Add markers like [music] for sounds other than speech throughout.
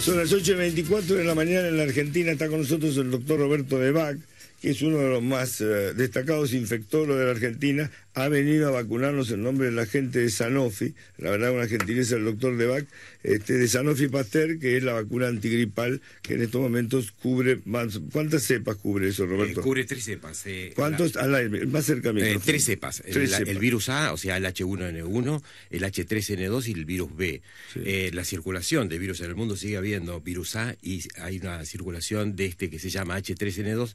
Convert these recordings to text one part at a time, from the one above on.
Son las 8.24 de la mañana en la Argentina. Está con nosotros el doctor Roberto Debac, que es uno de los más eh, destacados infectólogos de la Argentina ha venido a vacunarnos en nombre de la gente de Sanofi, la verdad una gentileza del doctor Levac, este, de Sanofi Pasteur, que es la vacuna antigripal que en estos momentos cubre más, ¿cuántas cepas cubre eso, eh, Roberto? cubre tres cepas. Eh, ¿Cuántos? más cerca eh, tres cepas. el, virus A, o sea, el H1N1, el H3N2 y el virus B. la circulación de virus en el mundo sigue habiendo virus A y hay una circulación de este que se llama H3N2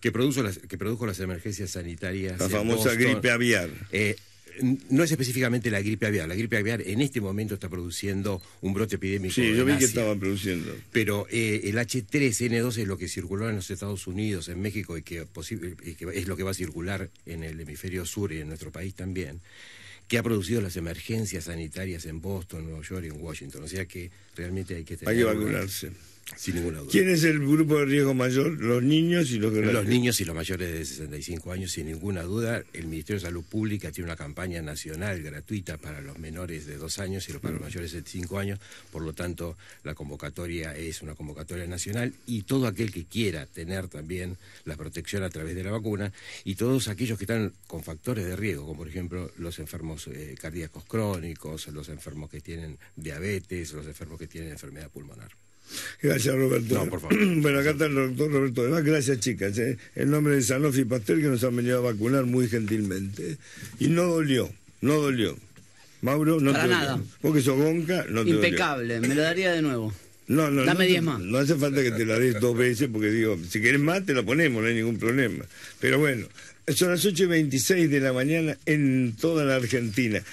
que produjo las, que produjo las emergencias sanitarias. La famosa gripe aviar. Eh, no es específicamente la gripe aviar. La gripe aviar en este momento está produciendo un brote epidémico. Sí, yo vi que estaban produciendo. Pero eh, el H3N2 es lo que circuló en los Estados Unidos, en México, y que, es lo que va a circular en el hemisferio sur y en nuestro país también, que ha producido las emergencias sanitarias en Boston, Nueva York y en Washington. O sea que realmente hay que tener. Hay que vacunarse. ¿Quién es el grupo de riesgo mayor? Los niños y los Los niños y los mayores de 65 años, sin ninguna duda. El Ministerio de Salud Pública tiene una campaña nacional gratuita para los menores de 2 años y para los mayores de 5 años. Por lo tanto, la convocatoria es una convocatoria nacional y todo aquel que quiera tener también la protección a través de la vacuna y todos aquellos que están con factores de riesgo, como por ejemplo los enfermos eh, cardíacos crónicos, los enfermos que tienen diabetes, los enfermos que tienen enfermedad pulmonar. Gracias, Roberto. No, por favor. [clears throat] Bueno, acá está el doctor Roberto Además, Gracias, chicas. ¿eh? El nombre de Sanofi Pastel, que nos han venido a vacunar muy gentilmente. Y no dolió, no dolió. Mauro, no Para te nada. Dolió. Porque sos gonca, no te Impecable, me lo daría de nuevo. No, no, Dame 10 más. No hace falta que te la des dos veces, porque digo, si quieres más, te la ponemos, no hay ningún problema. Pero bueno, son las 8 y 26 de la mañana en toda la Argentina.